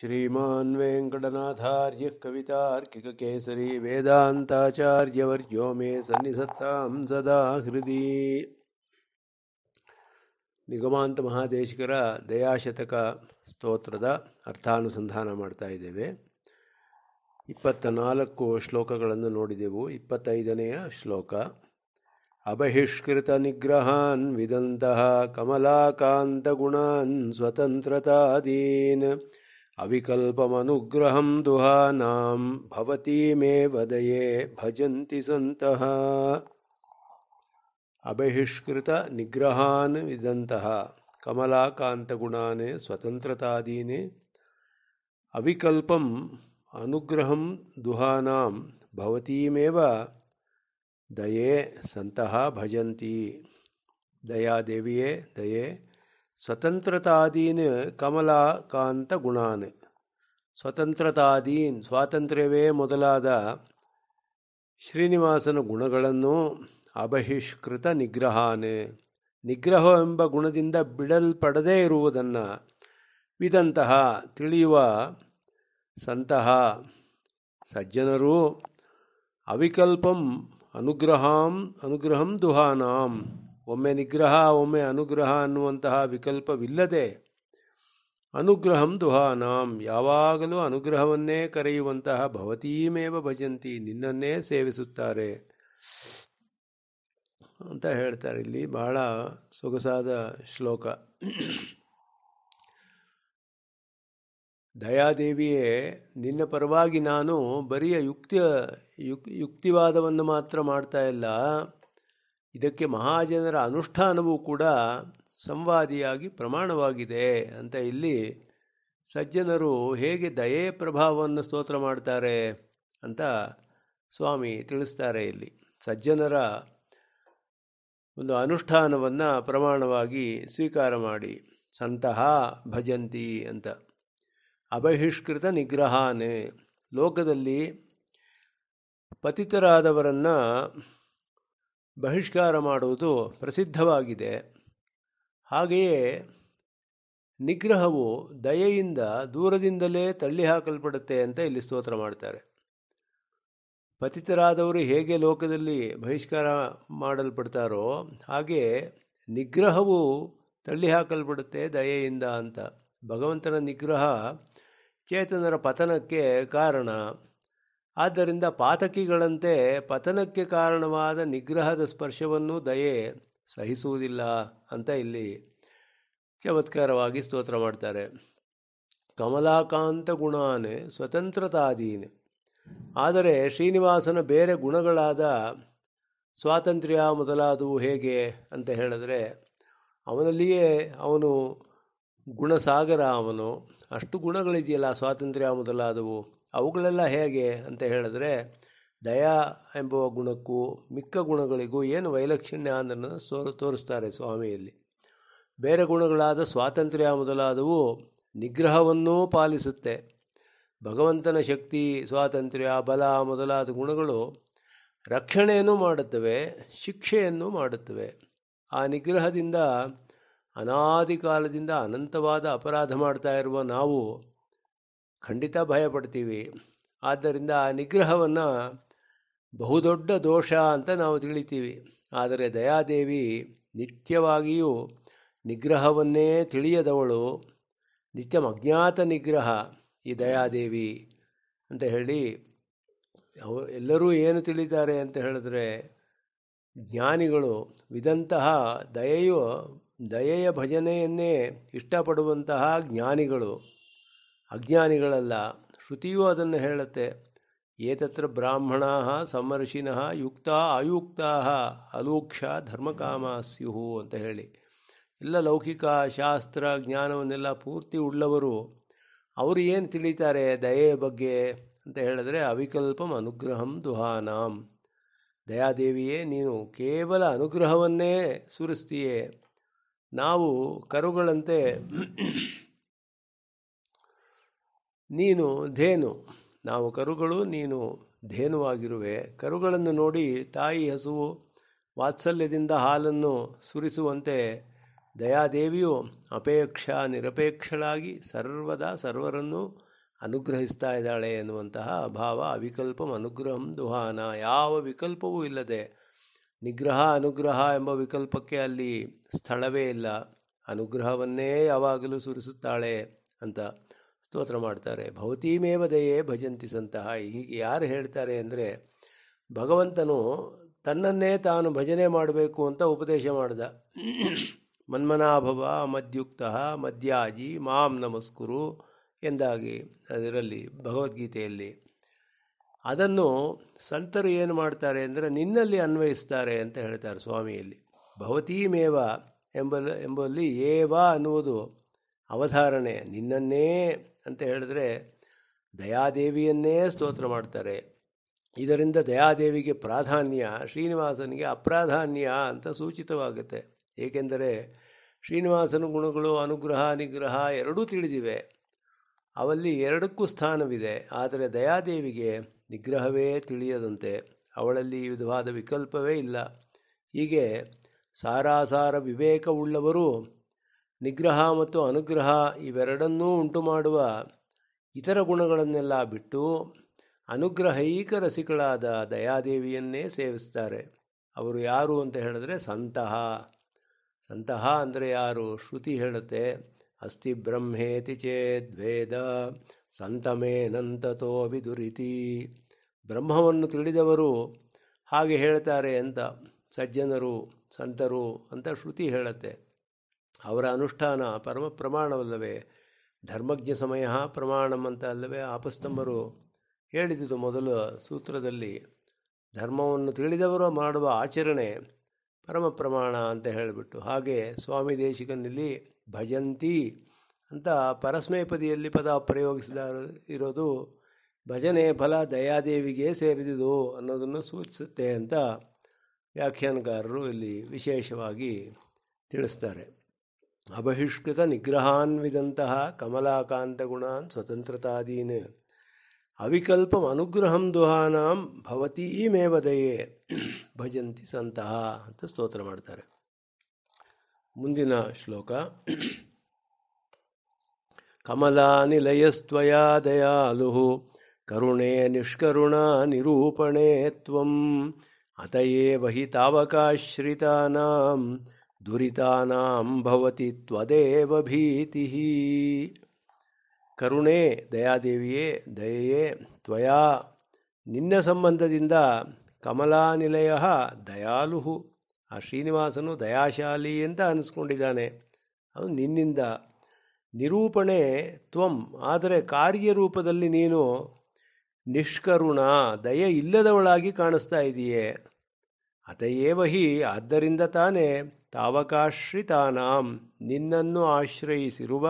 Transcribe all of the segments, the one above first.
ಶ್ರೀಮನ್ वेङ्कटनाथार्यः ಕೇಸರಿ वेदान्ताचार्यवर्यो ಮೇ ಸನ್ನಿಧತ್ತಾಂ ಸದಾ ಹೃದಯ ನಿಗಮಾಂತ ಮಹಾದೇಶಿಕರ ದಯಾಶತಕ ಸ್ತೋತ್ರದ ಅರ್ಥಾನುಸಂಧಾನ ಮಾಡ್ತಾ ಇದ್ದೇವೆ ಇಪ್ಪತ್ತ ನಾಲ್ಕು ಶ್ಲೋಕಗಳನ್ನು ನೋಡಿದೆವು ಇಪ್ಪತ್ತೈದನೆಯ ಶ್ಲೋಕ ಅಬಹಿಷ್ಕೃತ ನಿಗ್ರಹಾನ್ ವಿದಂತಹ ಕಮಲಾಕಾಂತ ಗುಣಾನ್ ಸ್ವತಂತ್ರತಾದೀನ್ अविकल्पमनुग्रह दुहा मे वदये भजन्ति सत सन्तः अबहिष्कृतनिग्रहान् विदन्तः कमलाकान्तगुणान् स्वतन्त्रतादीन् अविकल्पम् अनुग्रहं दुहानां भवतीमेव दये सन्तः भजन्ति दया देविये दये ಸ್ವತಂತ್ರತಾದೀನ್ ಕಮಲಾಕಾಂತ ಗುಣಾನ್ ಸ್ವತಂತ್ರತಾದೀನ್ ಸ್ವಾತಂತ್ರ್ಯವೇ ಮೊದಲಾದ ಶ್ರೀನಿವಾಸನ ಗುಣಗಳನ್ನು ಅಬಹಿಷ್ಕೃತ ನಿಗ್ರಹ ಎಂಬ ಗುಣದಿಂದ ಬಿಡಲ್ಪಡದೇ ಇರುವುದನ್ನು ವಿದಂತಹ ತಿಳಿಯುವ ಸಂತಹ ಸಜ್ಜನರು ಅವಿಕಲ್ಪಂ ಅನುಗ್ರಹಾಂ ಅನುಗ್ರಹಂ ದುಹಾನಾಂ ಒಮ್ಮೆ ನಿಗ್ರಹ ಒಮ್ಮೆ ಅನುಗ್ರಹ ಅನ್ನುವಂತಹ ವಿಕಲ್ಪವಿಲ್ಲದೆ ಅನುಗ್ರಹಂ ದುಹಾನಾಂ ಯಾವಾಗಲೂ ಅನುಗ್ರಹವನ್ನೇ ಕರೆಯುವಂತಹ ಭವತೀಮೇವ ಭಜಂತಿ ನಿನ್ನನ್ನೇ ಸೇವಿಸುತ್ತಾರೆ ಅಂತ ಹೇಳ್ತಾರೆ ಇಲ್ಲಿ ಬಹಳ ಸೊಗಸಾದ ಶ್ಲೋಕ ದಯಾದೇವಿಯೇ ನಿನ್ನ ಪರವಾಗಿ ನಾನು ಬರಿಯ ಯುಕ್ತಿಯ ಯುಕ್ ಯುಕ್ತಿವಾದವನ್ನು ಮಾತ್ರ ಮಾಡ್ತಾ ಇಲ್ಲ ಇದಕ್ಕೆ ಮಹಾಜನರ ಅನುಷ್ಠಾನವೂ ಕೂಡ ಸಂವಾದಿಯಾಗಿ ಪ್ರಮಾಣವಾಗಿದೆ ಅಂತ ಇಲ್ಲಿ ಸಜ್ಜನರು ಹೇಗೆ ದಯೆ ಪ್ರಭಾವವನ್ನು ಸ್ತೋತ್ರ ಮಾಡ್ತಾರೆ ಅಂತ ಸ್ವಾಮಿ ತಿಳಿಸ್ತಾರೆ ಇಲ್ಲಿ ಸಜ್ಜನರ ಒಂದು ಅನುಷ್ಠಾನವನ್ನು ಪ್ರಮಾಣವಾಗಿ ಸ್ವೀಕಾರ ಮಾಡಿ ಸಂತಹ ಭಜಂತಿ ಅಂತ ಅಬಹಿಷ್ಕೃತ ನಿಗ್ರಹಾನೆ ಲೋಕದಲ್ಲಿ ಪತಿತರಾದವರನ್ನು ಬಹಿಷ್ಕಾರ ಮಾಡುವುದು ಪ್ರಸಿದ್ಧವಾಗಿದೆ ಹಾಗೆಯೇ ನಿಗ್ರಹವು ದಯೆಯಿಂದ ದೂರದಿಂದಲೇ ತಳ್ಳಿಹಾಕಲ್ಪಡುತ್ತೆ ಅಂತ ಇಲ್ಲಿ ಸ್ತೋತ್ರ ಮಾಡ್ತಾರೆ ಪತಿತರಾದವರು ಹೇಗೆ ಲೋಕದಲ್ಲಿ ಬಹಿಷ್ಕಾರ ಮಾಡಲ್ಪಡ್ತಾರೋ ಹಾಗೆ ನಿಗ್ರಹವು ತಳ್ಳಿಹಾಕಲ್ಪಡುತ್ತೆ ದಯೆಯಿಂದ ಅಂತ ಭಗವಂತನ ನಿಗ್ರಹ ಚೇತನರ ಪತನಕ್ಕೆ ಕಾರಣ ಆದ್ದರಿಂದ ಪಾತಕಿಗಳಂತೆ ಪತನಕ್ಕೆ ಕಾರಣವಾದ ನಿಗ್ರಹದ ಸ್ಪರ್ಶವನ್ನು ದಯೆ ಸಹಿಸುವುದಿಲ್ಲ ಅಂತ ಇಲ್ಲಿ ಚಮತ್ಕಾರವಾಗಿ ಸ್ತೋತ್ರ ಮಾಡ್ತಾರೆ ಕಮಲಾಕಾಂತ ಗುಣಾನೆ ಸ್ವತಂತ್ರತಾದೀನೆ ಆದರೆ ಶ್ರೀನಿವಾಸನ ಬೇರೆ ಗುಣಗಳಾದ ಸ್ವಾತಂತ್ರ್ಯ ಮೊದಲಾದವು ಹೇಗೆ ಅಂತ ಹೇಳಿದ್ರೆ ಅವನಲ್ಲಿಯೇ ಅವನು ಗುಣಸಾಗರ ಅವನು ಅಷ್ಟು ಗುಣಗಳಿದೆಯಲ್ಲ ಸ್ವಾತಂತ್ರ್ಯ ಮೊದಲಾದವು ಅವುಗಳೆಲ್ಲ ಹೇಗೆ ಅಂತ ಹೇಳಿದ್ರೆ ದಯಾ ಎಂಬುವ ಗುಣಕ್ಕೂ ಮಿಕ್ಕ ಗುಣಗಳಿಗೂ ಏನು ವೈಲಕ್ಷಣ್ಯ ಅನ್ನೋದನ್ನು ಸೋ ತೋರಿಸ್ತಾರೆ ಸ್ವಾಮಿಯಲ್ಲಿ ಬೇರೆ ಗುಣಗಳಾದ ಸ್ವಾತಂತ್ರ್ಯ ಮೊದಲಾದವು ನಿಗ್ರಹವನ್ನೂ ಪಾಲಿಸುತ್ತೆ ಭಗವಂತನ ಶಕ್ತಿ ಸ್ವಾತಂತ್ರ್ಯ ಬಲ ಮೊದಲಾದ ಗುಣಗಳು ರಕ್ಷಣೆಯನ್ನು ಮಾಡುತ್ತವೆ ಶಿಕ್ಷೆಯನ್ನು ಮಾಡುತ್ತವೆ ಆ ನಿಗ್ರಹದಿಂದ ಅನಾದಿ ಕಾಲದಿಂದ ಅನಂತವಾದ ಅಪರಾಧ ಮಾಡ್ತಾ ಇರುವ ನಾವು ಖಂಡಿತ ಪಡ್ತೀವಿ ಆದ್ದರಿಂದ ಆ ನಿಗ್ರಹವನ್ನು ಬಹುದೊಡ್ಡ ದೋಷ ಅಂತ ನಾವು ತಿಳಿತೀವಿ ಆದರೆ ದಯಾದೇವಿ ನಿತ್ಯವಾಗಿಯೂ ನಿಗ್ರಹವನ್ನೇ ತಿಳಿಯದವಳು ನಿತ್ಯಂ ಅಜ್ಞಾತ ನಿಗ್ರಹ ಈ ದಯಾದೇವಿ ಅಂತ ಹೇಳಿ ಅವ ಎಲ್ಲರೂ ಏನು ತಿಳಿತಾರೆ ಅಂತ ಹೇಳಿದ್ರೆ ಜ್ಞಾನಿಗಳು ವಿದಂತಹ ದಯೆಯು ದಯೆಯ ಭಜನೆಯನ್ನೇ ಇಷ್ಟಪಡುವಂತಹ ಜ್ಞಾನಿಗಳು ಅಜ್ಞಾನಿಗಳಲ್ಲ ಶ್ರುತಿಯೂ ಅದನ್ನು ಹೇಳುತ್ತೆ ಏತತ್ರ ಬ್ರಾಹ್ಮಣ ಸಮರ್ಷಿನಃ ಯುಕ್ತ ಅಯುಕ್ತ ಅಲೋಕ್ಷ ಧರ್ಮಕಾಮ ಸ್ಯುಹು ಅಂತ ಹೇಳಿ ಎಲ್ಲ ಲೌಕಿಕ ಶಾಸ್ತ್ರ ಜ್ಞಾನವನ್ನೆಲ್ಲ ಪೂರ್ತಿ ಉಳ್ಳವರು ಅವರು ಏನು ತಿಳಿತಾರೆ ದಯೆಯ ಬಗ್ಗೆ ಅಂತ ಹೇಳಿದ್ರೆ ಅವಿಕಲ್ಪಂ ಅನುಗ್ರಹಂ ದುಹಾನಾಂ ದಯಾದೇವಿಯೇ ನೀನು ಕೇವಲ ಅನುಗ್ರಹವನ್ನೇ ಸುರಿಸ್ತೀಯೇ ನಾವು ಕರುಗಳಂತೆ ನೀನು ಧೇನು ನಾವು ಕರುಗಳು ನೀನು ಧೇನುವಾಗಿರುವೆ ಕರುಗಳನ್ನು ನೋಡಿ ತಾಯಿ ಹಸುವು ವಾತ್ಸಲ್ಯದಿಂದ ಹಾಲನ್ನು ಸುರಿಸುವಂತೆ ದಯಾದೇವಿಯು ಅಪೇಕ್ಷ ನಿರಪೇಕ್ಷಳಾಗಿ ಸರ್ವದಾ ಸರ್ವರನ್ನು ಅನುಗ್ರಹಿಸ್ತಾ ಇದ್ದಾಳೆ ಎನ್ನುವಂತಹ ಭಾವ ಅವಿಕಲ್ಪಂ ಅನುಗ್ರಹಂ ದುಹಾನ ಯಾವ ವಿಕಲ್ಪವೂ ಇಲ್ಲದೆ ನಿಗ್ರಹ ಅನುಗ್ರಹ ಎಂಬ ವಿಕಲ್ಪಕ್ಕೆ ಅಲ್ಲಿ ಸ್ಥಳವೇ ಇಲ್ಲ ಅನುಗ್ರಹವನ್ನೇ ಯಾವಾಗಲೂ ಸುರಿಸುತ್ತಾಳೆ ಅಂತ ಸ್ತೋತ್ರ ಮಾಡ್ತಾರೆ ಭವತೀಮೇವ ದಯೇ ಭಜಂತಿ ಸಂತಹ ಹೀಗೆ ಯಾರು ಹೇಳ್ತಾರೆ ಅಂದರೆ ಭಗವಂತನು ತನ್ನನ್ನೇ ತಾನು ಭಜನೆ ಮಾಡಬೇಕು ಅಂತ ಉಪದೇಶ ಮಾಡಿದ ಮನ್ಮನಾಭವ ಮದ್ಯುಕ್ತ ಮದ್ಯಾಜಿ ಮಾಂ ನಮಸ್ಕುರು ಎಂದಾಗಿ ಅದರಲ್ಲಿ ಭಗವದ್ಗೀತೆಯಲ್ಲಿ ಅದನ್ನು ಸಂತರು ಏನು ಮಾಡ್ತಾರೆ ಅಂದರೆ ನಿನ್ನಲ್ಲಿ ಅನ್ವಯಿಸ್ತಾರೆ ಅಂತ ಹೇಳ್ತಾರೆ ಸ್ವಾಮಿಯಲ್ಲಿ ಭವತೀಮೇವ ಎಂಬಲ್ಲಿ ಎಂಬಲ್ಲಿ ಏವ ಅನ್ನುವುದು ಅವಧಾರಣೆ ನಿನ್ನನ್ನೇ ಅಂತ ಹೇಳಿದ್ರೆ ದಯಾದೇವಿಯನ್ನೇ ಸ್ತೋತ್ರ ಮಾಡ್ತಾರೆ ಇದರಿಂದ ದಯಾದೇವಿಗೆ ಪ್ರಾಧಾನ್ಯ ಶ್ರೀನಿವಾಸನಿಗೆ ಅಪ್ರಾಧಾನ್ಯ ಅಂತ ಸೂಚಿತವಾಗುತ್ತೆ ಏಕೆಂದರೆ ಶ್ರೀನಿವಾಸನ ಗುಣಗಳು ಅನುಗ್ರಹ ನಿಗ್ರಹ ಎರಡೂ ತಿಳಿದಿವೆ ಅವಲ್ಲಿ ಎರಡಕ್ಕೂ ಸ್ಥಾನವಿದೆ ಆದರೆ ದಯಾದೇವಿಗೆ ನಿಗ್ರಹವೇ ತಿಳಿಯದಂತೆ ಅವಳಲ್ಲಿ ವಿಧವಾದ ವಿಕಲ್ಪವೇ ಇಲ್ಲ ಹೀಗೆ ಸಾರಾಸಾರ ವಿವೇಕವುಳ್ಳವರು ನಿಗ್ರಹ ಮತ್ತು ಅನುಗ್ರಹ ಇವೆರಡನ್ನೂ ಉಂಟು ಮಾಡುವ ಇತರ ಗುಣಗಳನ್ನೆಲ್ಲ ಬಿಟ್ಟು ಅನುಗ್ರಹೈಕ ರಸಿಕಳಾದ ದಯಾದೇವಿಯನ್ನೇ ಸೇವಿಸ್ತಾರೆ ಅವರು ಯಾರು ಅಂತ ಹೇಳಿದ್ರೆ ಸಂತಹ ಸಂತಹ ಅಂದರೆ ಯಾರು ಶ್ರುತಿ ಹೇಳುತ್ತೆ ಅಸ್ತಿ ಬ್ರಹ್ಮೇತಿ ಚೇದ್ವೇದ ಸಂತಮೇನಂತತೋ ವಿದುರಿತಿ ಬ್ರಹ್ಮವನ್ನು ತಿಳಿದವರು ಹಾಗೆ ಹೇಳ್ತಾರೆ ಅಂತ ಸಜ್ಜನರು ಸಂತರು ಅಂತ ಶ್ರುತಿ ಹೇಳುತ್ತೆ ಅವರ ಅನುಷ್ಠಾನ ಪರಮ ಪ್ರಮಾಣವಲ್ಲವೇ ಧರ್ಮಜ್ಞ ಸಮಯ ಪ್ರಮಾಣಂ ಅಂತ ಅಲ್ಲವೇ ಆಪಸ್ತಂಭರು ಹೇಳಿದುದು ಮೊದಲು ಸೂತ್ರದಲ್ಲಿ ಧರ್ಮವನ್ನು ತಿಳಿದವರು ಮಾಡುವ ಆಚರಣೆ ಪರಮ ಪ್ರಮಾಣ ಅಂತ ಹೇಳಿಬಿಟ್ಟು ಹಾಗೆ ಸ್ವಾಮಿ ದೇಶಿಕನಲ್ಲಿ ಭಜಂತಿ ಅಂತ ಪರಸ್ಮೇಪದಿಯಲ್ಲಿ ಪದ ಪ್ರಯೋಗಿಸಿದ ಇರೋದು ಭಜನೆ ಫಲ ದಯಾದೇವಿಗೆ ಸೇರಿದುದು ಅನ್ನೋದನ್ನು ಸೂಚಿಸುತ್ತೆ ಅಂತ ವ್ಯಾಖ್ಯಾನಕಾರರು ಇಲ್ಲಿ ವಿಶೇಷವಾಗಿ ತಿಳಿಸ್ತಾರೆ ಅಬಹಿಷ್ಕೃತ ನಿಗ್ರಹಾನ್ವಿದಂತಹ ಕಮಲಾಕಾಂತ ಗುಣಾನ್ ಸ್ವತಂತ್ರತಾದೀನ್ ಅವಿಕಲ್ಪಂ ಅನುಗ್ರಹಂ ದುಹಾನಾಂ ಭವತೀಮೇವ ದಯೆ ಭಜಂತಿ ಸಂತಹ ಅಂತ ಸ್ತೋತ್ರ ಮಾಡ್ತಾರೆ ಮುಂದಿನ ಶ್ಲೋಕ ಕಮಲಾ ನಿಲಯಸ್ತ್ವಯಾ ದಯಾಲು ಕರುಣೆ ನಿಷ್ಕರುಣ ನಿರೂಪಣೆ ತ್ವ ಅತಯೇ ವಹಿತಾವಕಾಶ್ರಿತಾನಾಂ ದುರಿತಾನಾಂಭವತಿ ತ್ವದೇವ ಭೀತಿ ಕರುಣೆ ದಯಾದೇವಿಯೇ ದಯೆಯೇ ತ್ವಯಾ ನಿನ್ನ ಸಂಬಂಧದಿಂದ ಕಮಲಾನಿಲಯ ದಯಾಲುಹು ಆ ಶ್ರೀನಿವಾಸನು ದಯಾಶಾಲಿ ಅಂತ ಅನಿಸ್ಕೊಂಡಿದ್ದಾನೆ ಅದು ನಿನ್ನಿಂದ ನಿರೂಪಣೆ ತ್ವಂ ಆದರೆ ಕಾರ್ಯರೂಪದಲ್ಲಿ ನೀನು ನಿಷ್ಕರುಣ ದಯ ಇಲ್ಲದವಳಾಗಿ ಕಾಣಿಸ್ತಾ ಇದೆಯೇ ಅತಯೇವ ಹಿ ಆದ್ದರಿಂದ ತಾನೇ ತಾವಕಾಶ್ರಿತಾನಾಂ ನಿನ್ನನ್ನು ಆಶ್ರಯಿಸಿರುವ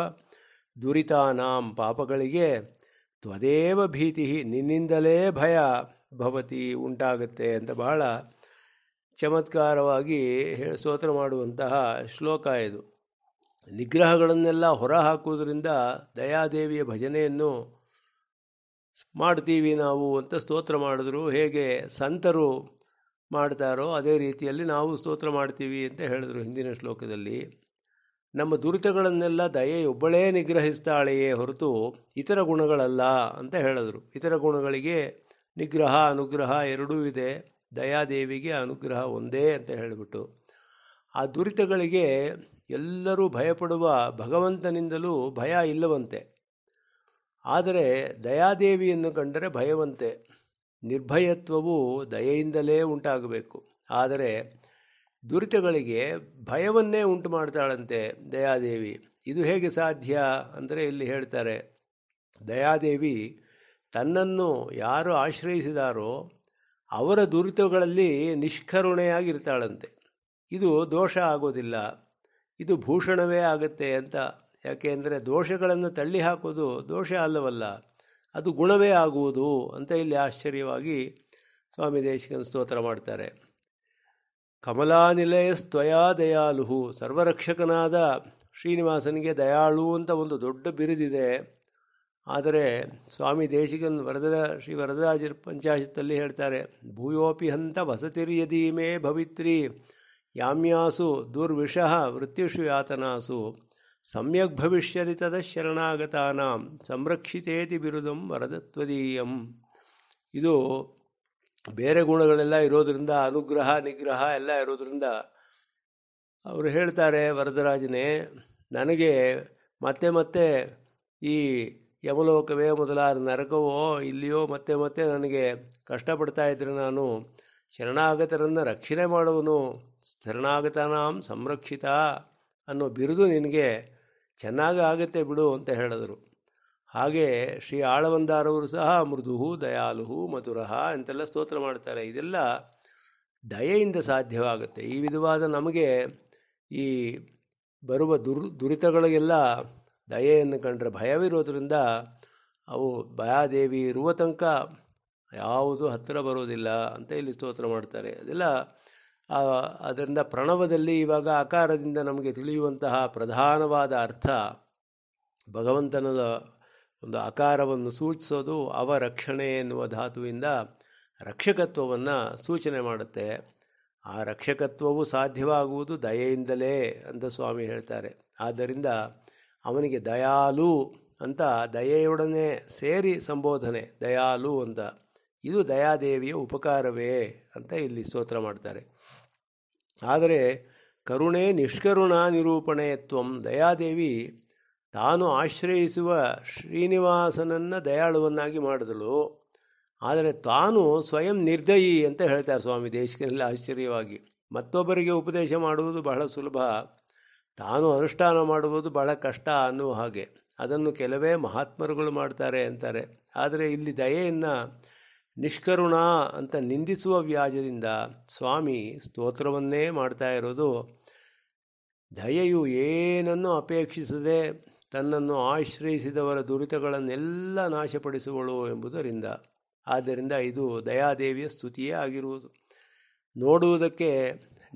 ದುರಿತಾನಾಂ ಪಾಪಗಳಿಗೆ ತ್ವದೇವ ಭೀತಿ ನಿನ್ನಿಂದಲೇ ಭಯ ಭವತಿ ಉಂಟಾಗುತ್ತೆ ಅಂತ ಬಹಳ ಚಮತ್ಕಾರವಾಗಿ ಸ್ತೋತ್ರ ಮಾಡುವಂತಹ ಶ್ಲೋಕ ಇದು ನಿಗ್ರಹಗಳನ್ನೆಲ್ಲ ಹೊರಹಾಕುವುದರಿಂದ ದಯಾದೇವಿಯ ಭಜನೆಯನ್ನು ಮಾಡ್ತೀವಿ ನಾವು ಅಂತ ಸ್ತೋತ್ರ ಮಾಡಿದ್ರು ಹೇಗೆ ಸಂತರು ಮಾಡ್ತಾರೋ ಅದೇ ರೀತಿಯಲ್ಲಿ ನಾವು ಸ್ತೋತ್ರ ಮಾಡ್ತೀವಿ ಅಂತ ಹೇಳಿದ್ರು ಹಿಂದಿನ ಶ್ಲೋಕದಲ್ಲಿ ನಮ್ಮ ದುರಿತಗಳನ್ನೆಲ್ಲ ಒಬ್ಬಳೇ ನಿಗ್ರಹಿಸ್ತಾಳೆಯೇ ಹೊರತು ಇತರ ಗುಣಗಳಲ್ಲ ಅಂತ ಹೇಳಿದ್ರು ಇತರ ಗುಣಗಳಿಗೆ ನಿಗ್ರಹ ಅನುಗ್ರಹ ಎರಡೂ ಇದೆ ದಯಾದೇವಿಗೆ ಅನುಗ್ರಹ ಒಂದೇ ಅಂತ ಹೇಳಿಬಿಟ್ಟು ಆ ದುರಿತಗಳಿಗೆ ಎಲ್ಲರೂ ಭಯಪಡುವ ಭಗವಂತನಿಂದಲೂ ಭಯ ಇಲ್ಲವಂತೆ ಆದರೆ ದಯಾದೇವಿಯನ್ನು ಕಂಡರೆ ಭಯವಂತೆ ನಿರ್ಭಯತ್ವವು ದಯೆಯಿಂದಲೇ ಉಂಟಾಗಬೇಕು ಆದರೆ ದುರಿತಗಳಿಗೆ ಭಯವನ್ನೇ ಉಂಟು ಮಾಡ್ತಾಳಂತೆ ದಯಾದೇವಿ ಇದು ಹೇಗೆ ಸಾಧ್ಯ ಅಂದರೆ ಇಲ್ಲಿ ಹೇಳ್ತಾರೆ ದಯಾದೇವಿ ತನ್ನನ್ನು ಯಾರು ಆಶ್ರಯಿಸಿದಾರೋ ಅವರ ದುರಿತಗಳಲ್ಲಿ ನಿಷ್ಕರುಣೆಯಾಗಿರ್ತಾಳಂತೆ ಇದು ದೋಷ ಆಗೋದಿಲ್ಲ ಇದು ಭೂಷಣವೇ ಆಗುತ್ತೆ ಅಂತ ಯಾಕೆ ಅಂದರೆ ದೋಷಗಳನ್ನು ತಳ್ಳಿ ಹಾಕೋದು ದೋಷ ಅಲ್ಲವಲ್ಲ ಅದು ಗುಣವೇ ಆಗುವುದು ಅಂತ ಇಲ್ಲಿ ಆಶ್ಚರ್ಯವಾಗಿ ಸ್ವಾಮಿ ದೇಶಿಕನ ಸ್ತೋತ್ರ ಮಾಡ್ತಾರೆ ಕಮಲಾನಿಲಯ ಸ್ವಯಾ ದಯಾಲುಹು ಸರ್ವರಕ್ಷಕನಾದ ಶ್ರೀನಿವಾಸನಿಗೆ ದಯಾಳು ಅಂತ ಒಂದು ದೊಡ್ಡ ಬಿರುದಿದೆ ಆದರೆ ಸ್ವಾಮಿ ದೇಶಿಕನ್ ವರದ ಶ್ರೀ ವರದರಾಜ ಪಂಚಾಶತ್ತಲ್ಲಿ ಹೇಳ್ತಾರೆ ಭೂಯೋಪಿ ಹಂತ ವಸತಿರ್ಯದೀಮೇ ಭವಿತ್ರಿ ಯಾಮ್ಯಾಸು ದುರ್ವಿಷಃ ವೃತ್ತಿಷು ಯಾತನಾಸು ಸಮ್ಯಕ್ ಭವಿಷ್ಯರಿತದ ಶರಣಾಗತಾನಾಂ ಸಂರಕ್ಷಿತೇತಿ ಬಿರುದಂ ವರದತ್ವದೀಯಂ ಇದು ಬೇರೆ ಗುಣಗಳೆಲ್ಲ ಇರೋದರಿಂದ ಅನುಗ್ರಹ ನಿಗ್ರಹ ಎಲ್ಲ ಇರೋದರಿಂದ ಅವರು ಹೇಳ್ತಾರೆ ವರದರಾಜನೇ ನನಗೆ ಮತ್ತೆ ಮತ್ತೆ ಈ ಯಮಲೋಕವೇ ಮೊದಲಾದ ನರಕವೋ ಇಲ್ಲಿಯೋ ಮತ್ತೆ ಮತ್ತೆ ನನಗೆ ಕಷ್ಟಪಡ್ತಾ ಇದ್ದರೆ ನಾನು ಶರಣಾಗತರನ್ನು ರಕ್ಷಣೆ ಮಾಡುವನು ಶರಣಾಗತನಾಂ ಸಂರಕ್ಷಿತ ಅನ್ನೋ ಬಿರುದು ನಿನಗೆ ಚೆನ್ನಾಗಿ ಆಗುತ್ತೆ ಬಿಡು ಅಂತ ಹೇಳಿದರು ಹಾಗೆ ಶ್ರೀ ಆಳವಂದಾರವರು ಸಹ ಮೃದುಹು ದಯಾಲುಹು ಮಧುರಹ ಅಂತೆಲ್ಲ ಸ್ತೋತ್ರ ಮಾಡ್ತಾರೆ ಇದೆಲ್ಲ ದಯೆಯಿಂದ ಸಾಧ್ಯವಾಗುತ್ತೆ ಈ ವಿಧವಾದ ನಮಗೆ ಈ ಬರುವ ದುರ್ ದುರಿತಗಳಿಗೆಲ್ಲ ದಯೆಯನ್ನು ಕಂಡ್ರೆ ಭಯವಿರೋದರಿಂದ ಅವು ಭಯಾದೇವಿ ಇರುವ ತನಕ ಯಾವುದು ಹತ್ತಿರ ಬರೋದಿಲ್ಲ ಅಂತ ಇಲ್ಲಿ ಸ್ತೋತ್ರ ಮಾಡ್ತಾರೆ ಅದೆಲ್ಲ ಅದರಿಂದ ಪ್ರಣವದಲ್ಲಿ ಇವಾಗ ಆಕಾರದಿಂದ ನಮಗೆ ತಿಳಿಯುವಂತಹ ಪ್ರಧಾನವಾದ ಅರ್ಥ ಭಗವಂತನ ಒಂದು ಆಕಾರವನ್ನು ಸೂಚಿಸೋದು ಅವರಕ್ಷಣೆ ಎನ್ನುವ ಧಾತುವಿಂದ ರಕ್ಷಕತ್ವವನ್ನು ಸೂಚನೆ ಮಾಡುತ್ತೆ ಆ ರಕ್ಷಕತ್ವವು ಸಾಧ್ಯವಾಗುವುದು ದಯೆಯಿಂದಲೇ ಅಂತ ಸ್ವಾಮಿ ಹೇಳ್ತಾರೆ ಆದ್ದರಿಂದ ಅವನಿಗೆ ದಯಾಲು ಅಂತ ದಯೆಯೊಡನೆ ಸೇರಿ ಸಂಬೋಧನೆ ದಯಾಲು ಅಂತ ಇದು ದಯಾದೇವಿಯ ಉಪಕಾರವೇ ಅಂತ ಇಲ್ಲಿ ಸ್ತೋತ್ರ ಮಾಡ್ತಾರೆ ಆದರೆ ಕರುಣೆ ನಿಷ್ಕರುಣಾ ನಿರೂಪಣೆ ದಯಾದೇವಿ ತಾನು ಆಶ್ರಯಿಸುವ ಶ್ರೀನಿವಾಸನನ್ನು ದಯಾಳುವನ್ನಾಗಿ ಮಾಡಿದಳು ಆದರೆ ತಾನು ಸ್ವಯಂ ನಿರ್ದಯಿ ಅಂತ ಹೇಳ್ತಾರೆ ಸ್ವಾಮಿ ದೇಶದಲ್ಲಿ ಆಶ್ಚರ್ಯವಾಗಿ ಮತ್ತೊಬ್ಬರಿಗೆ ಉಪದೇಶ ಮಾಡುವುದು ಬಹಳ ಸುಲಭ ತಾನು ಅನುಷ್ಠಾನ ಮಾಡುವುದು ಬಹಳ ಕಷ್ಟ ಅನ್ನುವ ಹಾಗೆ ಅದನ್ನು ಕೆಲವೇ ಮಹಾತ್ಮರುಗಳು ಮಾಡ್ತಾರೆ ಅಂತಾರೆ ಆದರೆ ಇಲ್ಲಿ ದಯೆಯನ್ನು ನಿಷ್ಕರುಣ ಅಂತ ನಿಂದಿಸುವ ವ್ಯಾಜದಿಂದ ಸ್ವಾಮಿ ಸ್ತೋತ್ರವನ್ನೇ ಮಾಡ್ತಾ ಇರೋದು ದಯೆಯು ಏನನ್ನು ಅಪೇಕ್ಷಿಸದೆ ತನ್ನನ್ನು ಆಶ್ರಯಿಸಿದವರ ದುರಿತಗಳನ್ನೆಲ್ಲ ನಾಶಪಡಿಸುವಳು ಎಂಬುದರಿಂದ ಆದ್ದರಿಂದ ಇದು ದಯಾದೇವಿಯ ಸ್ತುತಿಯೇ ಆಗಿರುವುದು ನೋಡುವುದಕ್ಕೆ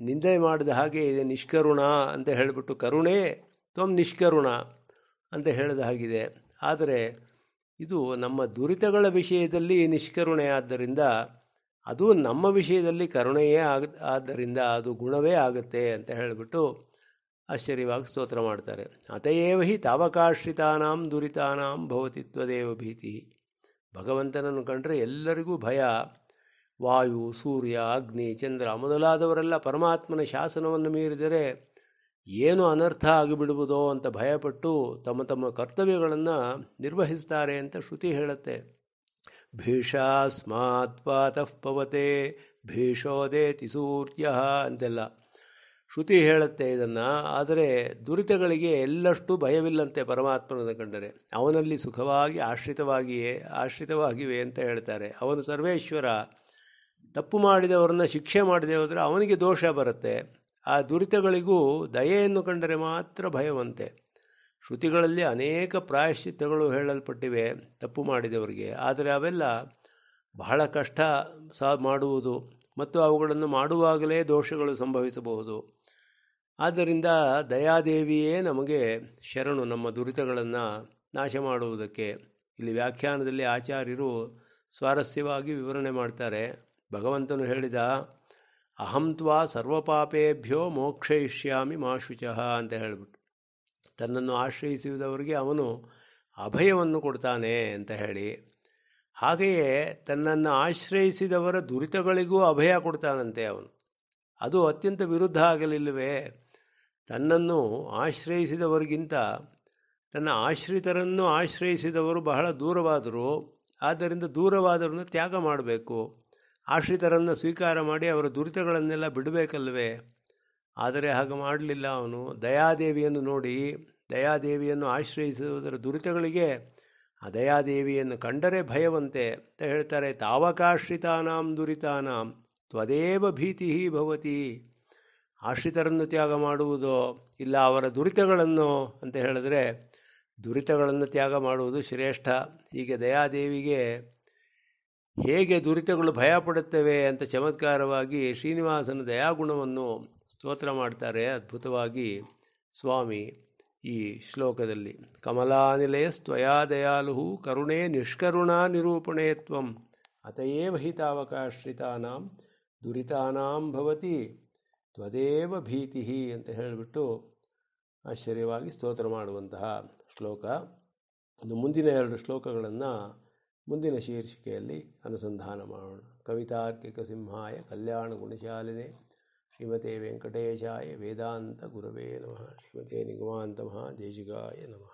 ನಿಂದೆ ಮಾಡಿದ ಹಾಗೆ ಇದೆ ನಿಷ್ಕರುಣ ಅಂತ ಹೇಳಿಬಿಟ್ಟು ಕರುಣೆ ತ್ವಂ ನಿಷ್ಕರುಣ ಅಂತ ಹೇಳಿದ ಹಾಗಿದೆ ಆದರೆ ಇದು ನಮ್ಮ ದುರಿತಗಳ ವಿಷಯದಲ್ಲಿ ನಿಷ್ಕರುಣೆ ಆದ್ದರಿಂದ ಅದು ನಮ್ಮ ವಿಷಯದಲ್ಲಿ ಕರುಣೆಯೇ ಆಗ ಆದ್ದರಿಂದ ಅದು ಗುಣವೇ ಆಗುತ್ತೆ ಅಂತ ಹೇಳಿಬಿಟ್ಟು ಆಶ್ಚರ್ಯವಾಗಿ ಸ್ತೋತ್ರ ಮಾಡ್ತಾರೆ ಅತಯೇವ ಹಿ ತಾವಕಾಶ್ರಿತಾನಾಂ ದುರಿತಾನಾಂ ಭವತಿತ್ವದೇವ ಭೀತಿ ಭಗವಂತನನ್ನು ಕಂಡರೆ ಎಲ್ಲರಿಗೂ ಭಯ ವಾಯು ಸೂರ್ಯ ಅಗ್ನಿ ಚಂದ್ರ ಮೊದಲಾದವರೆಲ್ಲ ಪರಮಾತ್ಮನ ಶಾಸನವನ್ನು ಮೀರಿದರೆ ಏನು ಅನರ್ಥ ಆಗಿಬಿಡುವುದೋ ಅಂತ ಭಯಪಟ್ಟು ತಮ್ಮ ತಮ್ಮ ಕರ್ತವ್ಯಗಳನ್ನು ನಿರ್ವಹಿಸ್ತಾರೆ ಅಂತ ಶ್ರುತಿ ಹೇಳುತ್ತೆ ಭೀಷಾಸ್ಮಾತ್ ಪಾತಃ ಪವತೆ ಭೀಷೋದೇ ಅಂತೆಲ್ಲ ಶ್ರುತಿ ಹೇಳುತ್ತೆ ಇದನ್ನು ಆದರೆ ದುರಿತಗಳಿಗೆ ಎಲ್ಲಷ್ಟು ಭಯವಿಲ್ಲಂತೆ ಪರಮಾತ್ಮನನ್ನು ಕಂಡರೆ ಅವನಲ್ಲಿ ಸುಖವಾಗಿ ಆಶ್ರಿತವಾಗಿಯೇ ಆಶ್ರಿತವಾಗಿವೆ ಅಂತ ಹೇಳ್ತಾರೆ ಅವನು ಸರ್ವೇಶ್ವರ ತಪ್ಪು ಮಾಡಿದವರನ್ನ ಶಿಕ್ಷೆ ಮಾಡಿದೆ ಹೋದರೆ ಅವನಿಗೆ ದೋಷ ಬರುತ್ತೆ ಆ ದುರಿತಗಳಿಗೂ ದಯೆಯನ್ನು ಕಂಡರೆ ಮಾತ್ರ ಭಯವಂತೆ ಶ್ರುತಿಗಳಲ್ಲಿ ಅನೇಕ ಪ್ರಾಯಶ್ಚಿತ್ತಗಳು ಹೇಳಲ್ಪಟ್ಟಿವೆ ತಪ್ಪು ಮಾಡಿದವರಿಗೆ ಆದರೆ ಅವೆಲ್ಲ ಬಹಳ ಕಷ್ಟ ಸಹ ಮಾಡುವುದು ಮತ್ತು ಅವುಗಳನ್ನು ಮಾಡುವಾಗಲೇ ದೋಷಗಳು ಸಂಭವಿಸಬಹುದು ಆದ್ದರಿಂದ ದಯಾದೇವಿಯೇ ನಮಗೆ ಶರಣು ನಮ್ಮ ದುರಿತಗಳನ್ನು ನಾಶ ಮಾಡುವುದಕ್ಕೆ ಇಲ್ಲಿ ವ್ಯಾಖ್ಯಾನದಲ್ಲಿ ಆಚಾರ್ಯರು ಸ್ವಾರಸ್ಯವಾಗಿ ವಿವರಣೆ ಮಾಡ್ತಾರೆ ಭಗವಂತನು ಹೇಳಿದ ಅಹಂ ತ್ವಾ ಸರ್ವಪಾಪೇಭ್ಯೋ ಮೋಕ್ಷಯಿಷ್ಯಾಮಿ ಮಾಶುಚಃ ಅಂತ ಹೇಳಿಬಿಟ್ಟು ತನ್ನನ್ನು ಆಶ್ರಯಿಸಿದವರಿಗೆ ಅವನು ಅಭಯವನ್ನು ಕೊಡ್ತಾನೆ ಅಂತ ಹೇಳಿ ಹಾಗೆಯೇ ತನ್ನನ್ನು ಆಶ್ರಯಿಸಿದವರ ದುರಿತಗಳಿಗೂ ಅಭಯ ಕೊಡ್ತಾನಂತೆ ಅವನು ಅದು ಅತ್ಯಂತ ವಿರುದ್ಧ ಆಗಲಿಲ್ಲವೇ ತನ್ನನ್ನು ಆಶ್ರಯಿಸಿದವರಿಗಿಂತ ತನ್ನ ಆಶ್ರಿತರನ್ನು ಆಶ್ರಯಿಸಿದವರು ಬಹಳ ದೂರವಾದರು ಆದ್ದರಿಂದ ದೂರವಾದರನ್ನು ತ್ಯಾಗ ಮಾಡಬೇಕು ಆಶ್ರಿತರನ್ನು ಸ್ವೀಕಾರ ಮಾಡಿ ಅವರ ದುರಿತಗಳನ್ನೆಲ್ಲ ಬಿಡಬೇಕಲ್ವೇ ಆದರೆ ಹಾಗೆ ಮಾಡಲಿಲ್ಲ ಅವನು ದಯಾದೇವಿಯನ್ನು ನೋಡಿ ದಯಾದೇವಿಯನ್ನು ಆಶ್ರಯಿಸುವುದರ ದುರಿತಗಳಿಗೆ ಆ ದಯಾದೇವಿಯನ್ನು ಕಂಡರೆ ಭಯವಂತೆ ಅಂತ ಹೇಳ್ತಾರೆ ತಾವಕಾಶ್ರಿತಾನಾಂ ದುರಿತಾನಾಂ ತ್ವದೇವ ಭೀತಿ ಭವತಿ ಆಶ್ರಿತರನ್ನು ತ್ಯಾಗ ಮಾಡುವುದೋ ಇಲ್ಲ ಅವರ ದುರಿತಗಳನ್ನು ಅಂತ ಹೇಳಿದ್ರೆ ದುರಿತಗಳನ್ನು ತ್ಯಾಗ ಮಾಡುವುದು ಶ್ರೇಷ್ಠ ಹೀಗೆ ದಯಾದೇವಿಗೆ ಹೇಗೆ ದುರಿತಗಳು ಭಯಪಡುತ್ತವೆ ಅಂತ ಚಮತ್ಕಾರವಾಗಿ ಶ್ರೀನಿವಾಸನ ದಯಾಗುಣವನ್ನು ಸ್ತೋತ್ರ ಮಾಡ್ತಾರೆ ಅದ್ಭುತವಾಗಿ ಸ್ವಾಮಿ ಈ ಶ್ಲೋಕದಲ್ಲಿ ಕಮಲಾನಿಲಯ ಸ್ವಯಾ ದಯಾಲು ಕರುಣೆ ನಿಷ್ಕರುಣಾ ನಿರೂಪಣೆ ತ್ವಂ ಅತಯೇವ ಹಿತಾವಕಾಶ್ರಿತಾನಾಂ ದುರಿತಾನಾಂ ಭವತಿ ತ್ವದೇವ ಭೀತಿ ಅಂತ ಹೇಳಿಬಿಟ್ಟು ಆಶ್ಚರ್ಯವಾಗಿ ಸ್ತೋತ್ರ ಮಾಡುವಂತಹ ಶ್ಲೋಕ ಮುಂದಿನ ಎರಡು ಶ್ಲೋಕಗಳನ್ನು ಮುಂದಿನ ಶೀರ್ಷಿಕೆಯಲ್ಲಿ ಅನುಸಂಧಾನ ಮಾಡೋಣ ಕವಿತಾರ್ಕಿಕ ಸಿಂಹಾಯ ಕಲ್ಯಾಣ ಗುಣಶಾಲಿನೇ ಶ್ರೀಮತೆ ವೆಂಕಟೇಶಾಯ ವೇದಾಂತ ಗುರವೇ ನಮಃ ಶ್ರೀಮತೆ ನಿಗಮಾಂತ ಮಹಾದೇಶಿಕಾಯ ನಮಃ